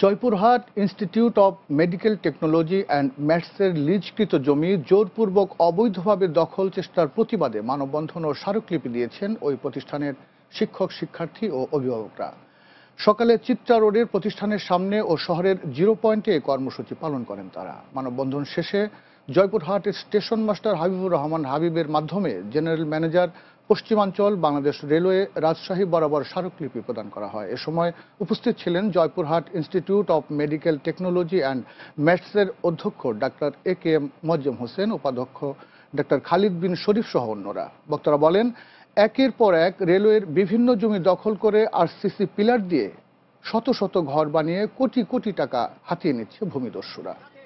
Joypurhat institute of medical technology and ম্যাটসের লিজকৃত জমি জোরপূর্বক অবৈধভাবে দখল চেষ্টার প্রতিবাদে মানববন্ধন ও স্মারকলিপি দিয়েছেন ওই প্রতিষ্ঠানের শিক্ষক শিক্ষার্থী ও অভিভাবকরা সকালে চিত্রা রোডের প্রতিষ্ঠানের সামনে ও শহরের জিরো পয়েন্টে এই কর্মসূচি পালন করেন তারা মানববন্ধন শেষে জয়পুরহাটের স্টেশন মাস্টার হাবিবুর রহমান হাবিবের মাধ্যমে জেনারেল ম্যানেজার পশ্চিমাঞ্চল বাংলাদেশ রেলওয়ে রাজশাহী বরাবর স্মারকলিপি প্রদান করা হয় এ সময় উপস্থিত ছিলেন Joypurhat institute of medical technology and ম্যাটসের অধ্যক্ষ doctor A K M Mozzem Hossain উপাধ্যক্ষ ডাক্তার খালিদ বিন শরীফ সহ অন্যরা বক্তারা বলেন একের পর এক রেলওয়ের বিভিন্ন জমি দখল করে আর সিসি পিলার দিয়ে শত শত ঘর বানিয়ে কোটি কোটি টাকা হাতিয়ে নিচ্ছে ভূমিদস্যুরা